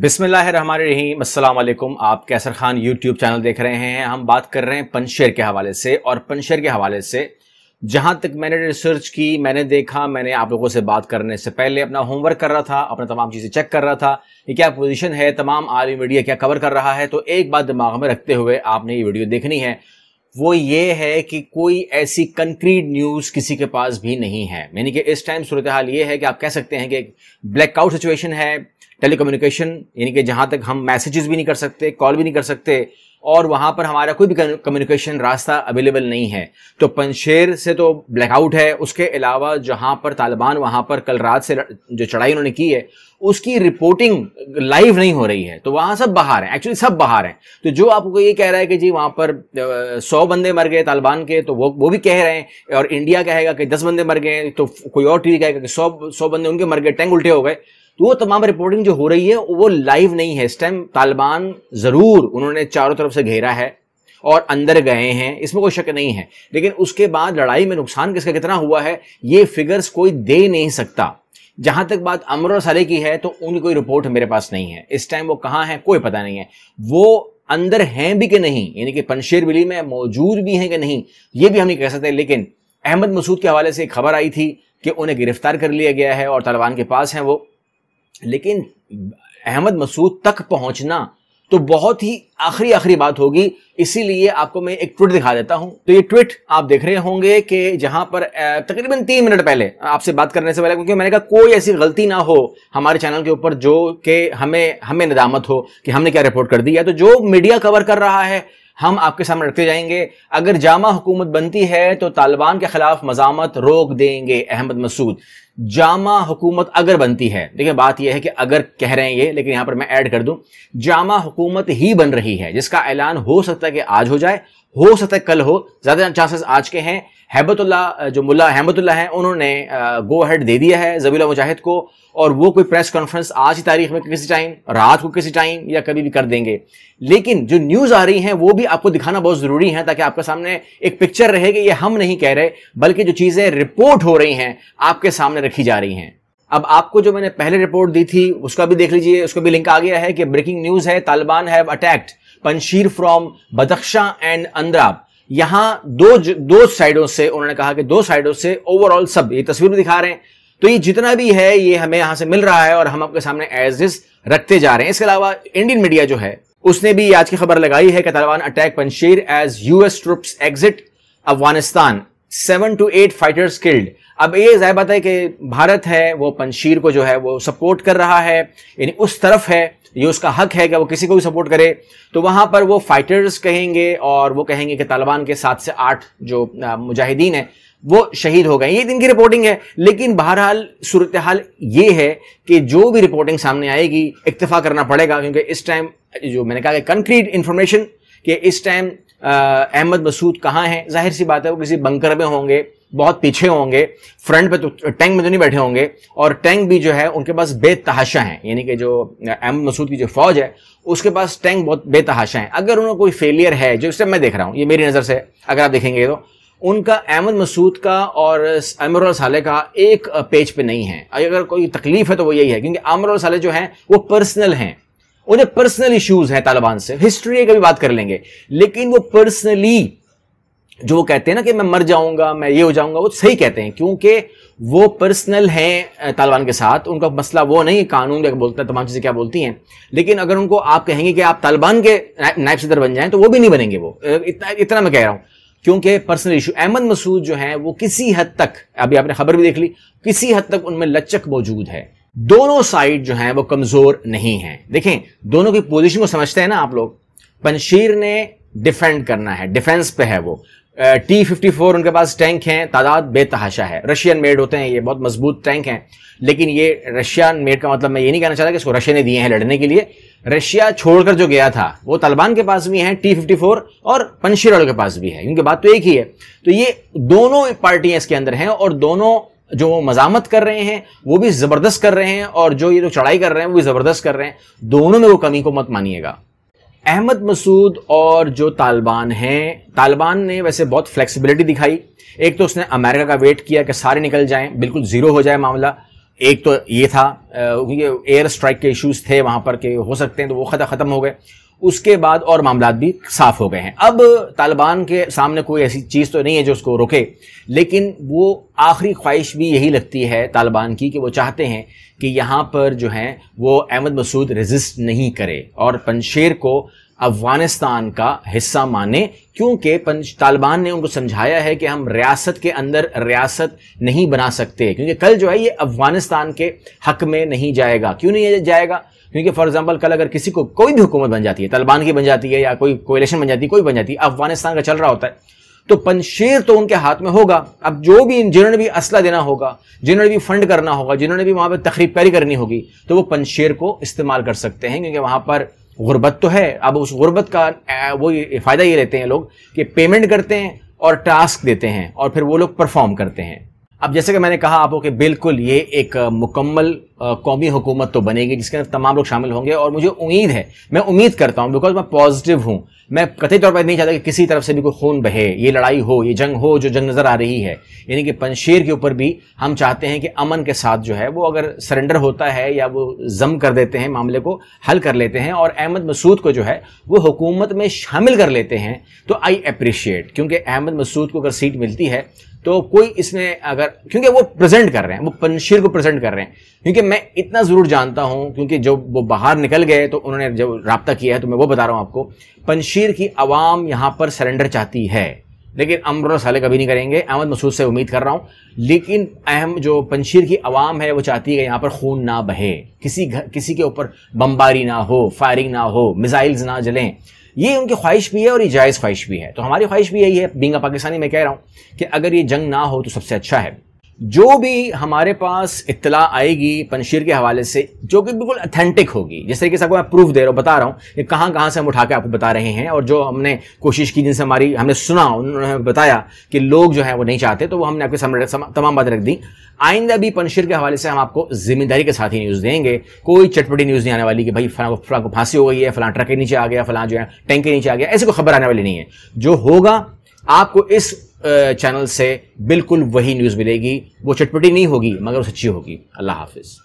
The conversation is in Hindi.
बिसमीम अल्लाम आप कैसर खान यूट्यूब चैनल देख रहे हैं हम बात कर रहे हैं पनशेर के हवाले से और पनशेर के हवाले से जहां तक मैंने रिसर्च की मैंने देखा मैंने आप लोगों से बात करने से पहले अपना होमवर्क कर रहा था अपना तमाम चीज़ें चेक कर रहा था कि क्या पोजीशन है तमाम आर्मी मीडिया क्या कवर कर रहा है तो एक बात दिमाग में रखते हुए आपने ये वीडियो देखनी है वो ये है कि कोई ऐसी कंक्रीट न्यूज़ किसी के पास भी नहीं है यानी कि इस टाइम सूरत हाल ये है कि आप कह सकते हैं कि ब्लैकआउट सिचुएशन है टेलीकम्युनिकेशन यानी कि जहाँ तक हम मैसेजेस भी नहीं कर सकते कॉल भी नहीं कर सकते और वहाँ पर हमारा कोई भी कम्युनिकेशन रास्ता अवेलेबल नहीं है तो पंशेर से तो ब्लैकआउट है उसके अलावा जहाँ पर तालिबान वहां पर कल रात से जो चढ़ाई उन्होंने की है उसकी रिपोर्टिंग लाइव नहीं हो रही है तो वहां सब बाहर हैं एक्चुअली सब बाहर हैं तो जो आपको ये कह रहा है कि जी वहां पर सौ बंदे मर गए तालिबान के तो वो वो भी कह रहे हैं और इंडिया कहेगा कि दस बंदे मर गए तो कोई और टीवी कहेगा कि सौ सौ बंदे उनके मर गए टैंक उल्टे हो गए तो वो तमाम रिपोर्टिंग जो हो रही है वो लाइव नहीं है इस टाइम तालिबान ज़रूर उन्होंने चारों तरफ से घेरा है और अंदर गए हैं इसमें कोई शक नहीं है लेकिन उसके बाद लड़ाई में नुकसान किसका कितना हुआ है ये फिगर्स कोई दे नहीं सकता जहां तक बात अमर और साले की है तो उनकी कोई रिपोर्ट मेरे पास नहीं है इस टाइम वो कहाँ है कोई पता नहीं है वो अंदर हैं भी कि नहीं यानी कि पनशेर बिली में मौजूद भी हैं कि नहीं ये भी हम नहीं कह सकते लेकिन अहमद मसूद के हवाले से खबर आई थी कि उन्हें गिरफ्तार कर लिया गया है और तालिबान के पास हैं वो लेकिन अहमद मसूद तक पहुंचना तो बहुत ही आखिरी आखिरी बात होगी इसीलिए आपको मैं एक ट्वीट दिखा देता हूं तो ये ट्वीट आप देख रहे होंगे कि जहां पर तकरीबन तीन मिनट पहले आपसे बात करने से पहले क्योंकि मैंने कहा कोई ऐसी गलती ना हो हमारे चैनल के ऊपर जो कि हमें हमें निदामत हो कि हमने क्या रिपोर्ट कर दी है तो जो मीडिया कवर कर रहा है हम आपके सामने रखते जाएंगे अगर जामा हुकूमत बनती है तो तालिबान के खिलाफ मजामत रोक देंगे अहमद मसूद जामा हुकूमत अगर बनती है देखिए बात यह है कि अगर कह रहे हैं ये लेकिन यहां पर मैं ऐड कर दूं जामा हुकूमत ही बन रही है जिसका ऐलान हो सकता है कि आज हो जाए हो सकता है कल हो ज्यादा चांसेस आज के हैं हैबतुल्ला जो मुला हैमतुल्ला हैं उन्होंने गो हेड दे दिया है जबीला मुजाहिद को और वो कोई प्रेस कॉन्फ्रेंस आज की तारीख में किसी टाइम रात को किसी टाइम या कभी भी कर देंगे लेकिन जो न्यूज़ आ रही हैं वो भी आपको दिखाना बहुत ज़रूरी है ताकि आपके सामने एक पिक्चर रहे कि ये हम नहीं कह रहे बल्कि जो चीज़ें रिपोर्ट हो रही हैं आपके सामने रखी जा रही हैं अब आपको जो मैंने पहले रिपोर्ट दी थी उसका भी देख लीजिए उसका भी लिंक आ गया है कि ब्रेकिंग न्यूज़ है Taliban have attacked Panjshir from Badakhshan and Andarab यहां दो दो साइडों से उन्होंने कहा कि दो साइडों से ओवरऑल सब ये तस्वीर में दिखा रहे हैं तो ये जितना भी है ये हमें यहां से मिल रहा है और हम आपके सामने एज इज रखते जा रहे हैं इसके अलावा इंडियन मीडिया जो है उसने भी आज की खबर लगाई है कि Taliban attack Panjshir as US troops exit Afghanistan seven two eight fighters killed अब ये जाहिर बात है कि भारत है वो पंशीर को जो है वो सपोर्ट कर रहा है यानी उस तरफ है ये उसका हक है कि वो किसी को भी सपोर्ट करे तो वहां पर वो फाइटर्स कहेंगे और वो कहेंगे कि तालिबान के सात से आठ जो मुजाहिदीन है वो शहीद हो गए ये दिन की रिपोर्टिंग है लेकिन बहरहाल सूरत हाल ये है कि जो भी रिपोर्टिंग सामने आएगी इतफा करना पड़ेगा क्योंकि इस टाइम जो मैंने कहा कि कंक्रीट इंफॉर्मेशन कि इस टाइम अहमद मसूद कहाँ हैं जाहिर सी बात है वो किसी बंकर में होंगे बहुत पीछे होंगे फ्रंट पे तो टैंक में तो नहीं बैठे होंगे और टैंक भी जो है उनके पास बेतहाशा है यानी कि जो एम मसूद की जो फौज है उसके पास टैंक बहुत बेतहाशा है अगर उन्होंने कोई फेलियर है जो इससे मैं देख रहा हूँ ये मेरी नज़र से अगर आप देखेंगे तो उनका अहमद मसूद का और अमर साले का एक पेज पे नहीं है अगर कोई तकलीफ है तो वो यही है क्योंकि अमर साले जो हैं वो पर्सनल हैं उन्हें पर्सनल इश्यूज हैं तालिबान से हिस्ट्री कभी बात कर लेंगे लेकिन वो पर्सनली जो वो कहते हैं ना कि मैं मर जाऊंगा मैं ये हो जाऊंगा वो सही कहते हैं क्योंकि वो पर्सनल हैं तालिबान के साथ उनका मसला वो नहीं कानून क्या बोलता है तमाम चीज़ें क्या बोलती हैं लेकिन अगर उनको आप कहेंगे कि आप तालिबान के नायब सदर बन जाएं तो वो भी नहीं बनेंगे वो इतना इतना मैं कह रहा हूँ क्योंकि पर्सनल इशू अहमद मसूद जो है वो किसी हद तक अभी आपने खबर भी देख ली किसी हद तक उनमें लचक मौजूद है दोनों साइड जो है वो कमज़ोर नहीं है देखें दोनों की पोजिशन को समझते हैं ना आप लोग पंशीर ने डिफेंड करना है डिफेंस पे है वो टी फिफ्टी फोर उनके पास टैंक हैं तादाद बेतहाशा है रशियन मेड होते हैं ये बहुत मजबूत टैंक हैं लेकिन ये रशियन मेड का मतलब मैं ये नहीं कहना चाहता कि इसको रशिया ने दिए हैं लड़ने के लिए रशिया छोड़कर जो गया था वो तालिबान के पास भी हैं टी फिफ्टी फोर और पंशीर के पास भी है इनकी बात तो एक ही है तो ये दोनों पार्टियां इसके अंदर हैं और दोनों जो मजामत कर रहे हैं वो भी जबरदस्त कर रहे हैं और जो ये लोग चढ़ाई कर रहे हैं वो भी जबरदस्त कर रहे हैं दोनों में वो कमी को मत मानिएगा अहमद मसूद और जो तालिबान हैं तालिबान ने वैसे बहुत फ्लेक्सिबिलिटी दिखाई एक तो उसने अमेरिका का वेट किया कि सारे निकल जाएं बिल्कुल ज़ीरो हो जाए मामला एक तो ये था क्योंकि एयर स्ट्राइक के इश्यूज थे वहाँ पर कि हो सकते हैं तो वो ख़त्म हो गए उसके बाद और मामला भी साफ हो गए हैं अब तालिबान के सामने कोई ऐसी चीज़ तो नहीं है जो उसको रोके लेकिन वो आखिरी ख्वाहिश भी यही लगती है तालिबान की कि वो चाहते हैं कि यहाँ पर जो हैं वो अहमद मसूद रेजिस्ट नहीं करे और पनशेर को अफगानिस्तान का हिस्सा माने क्योंकि तालिबान ने उनको समझाया है कि हम रियासत के अंदर रियासत नहीं बना सकते क्योंकि कल जो है ये अफगानिस्तान के हक में नहीं जाएगा क्यों नहीं जाएगा क्योंकि फॉर एग्जाम्पल कल अगर किसी को कोई भी हुकूमत बन जाती है तालिबान की बन जाती है या कोई कोलेशन बन जाती है कोई बन जाती है अफगानिस्तान का चल रहा होता है तो पंशेर तो उनके हाथ में होगा अब जो भी जिन्होंने भी असला देना होगा जिन्होंने भी फंड करना होगा जिन्होंने भी वहां पर तकरीब पैरी करनी होगी तो वो पंशेर को इस्तेमाल कर सकते हैं क्योंकि वहां पर गुर्बत तो है अब उस गुर्बत का वो फ़ायदा ये लेते हैं लोग कि पेमेंट करते हैं और टास्क देते हैं और फिर वो लोग परफॉर्म करते हैं अब जैसे कि मैंने कहा आपको कि बिल्कुल ये एक मुकम्मल कौमी हुकूमत तो बनेगी जिसके अंदर तमाम लोग शामिल होंगे और मुझे उम्मीद है मैं उम्मीद करता हूँ बिकॉज मैं पॉजिटिव हूँ मैं कथित तौर पर नहीं चाहता कि किसी तरफ से भी कोई खून बहे ये लड़ाई हो ये जंग हो जो जंग नज़र आ रही है यानी कि पंशेर के ऊपर भी हम चाहते हैं कि अमन के साथ जो है वो अगर सरेंडर होता है या वो जम कर देते हैं मामले को हल कर लेते हैं और अहमद मसूद को जो है वो हुकूमत में शामिल कर लेते हैं तो आई अप्रिशिएट क्योंकि अहमद मसूद को अगर सीट मिलती है तो कोई इसने अगर क्योंकि वो प्रेजेंट कर रहे हैं वो पंशीर को प्रेजेंट कर रहे हैं क्योंकि मैं इतना ज़रूर जानता हूं क्योंकि जब वो बाहर निकल गए तो उन्होंने जब रबता किया है तो मैं वो बता रहा हूं आपको पंशीर बशीर की आवाम यहां पर सरेंडर चाहती है लेकिन अमर साले कभी नहीं करेंगे अहमद मसूद से उम्मीद कर रहा हूं लेकिन अहम जो पंशीर की आवाम है वो चाहती है यहां पर खून ना बहे किसी घर किसी के ऊपर बमबारी ना हो फायरिंग ना हो मिज़ाइल्स ना जलें ये उनकी ख्वाहिश भी है और ये जायज़ ख्वाहिश भी है तो हमारी ख्वाहिश भी यही है बिंगा पाकिस्तानी मैं कह रहा हूँ कि अगर ये जंग ना हो तो सबसे अच्छा है जो भी हमारे पास इतला आएगी पनशीर के हवाले से जो कि बिल्कुल अथेंटिक होगी जिस तरीके से आपको मैं प्रूफ दे रहा हूँ बता रहा हूँ कि कहाँ कहाँ से हम उठा के आपको बता रहे हैं और जो हमने कोशिश की जिनसे हमारी हमने सुना उन्होंने बताया कि लोग जो है वो नहीं चाहते तो वो हमने आपके सामने तमाम बातें रख दी आइंदा भी पनशीर के हवाले से हम आपको जिम्मेदारी के साथ ही न्यूज़ देंगे कोई चटपटी न्यूज़ नहीं आने वाली कि भाई फला फला को फांसी हो गई है फला ट्रक के नीचे आ गया फला जो है टैंक के नीचे आ गया ऐसी कोई खबर आने वाली नहीं है जो होगा आपको इस चैनल से बिल्कुल वही न्यूज़ मिलेगी वो चटपटी नहीं होगी मगर वो सच्ची होगी अल्लाह हाफिज़